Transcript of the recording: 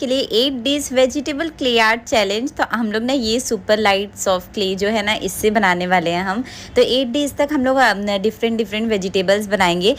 के लिए eight days vegetable clay art challenge तो हम लोग ना ये सुपर लाइट सॉफ्ट क्ले जो है ना इससे बनाने वाले हैं हम तो एट डेज तक हम लोग डिफरेंट डिफरेंट वेजिटेबल्स बनाएंगे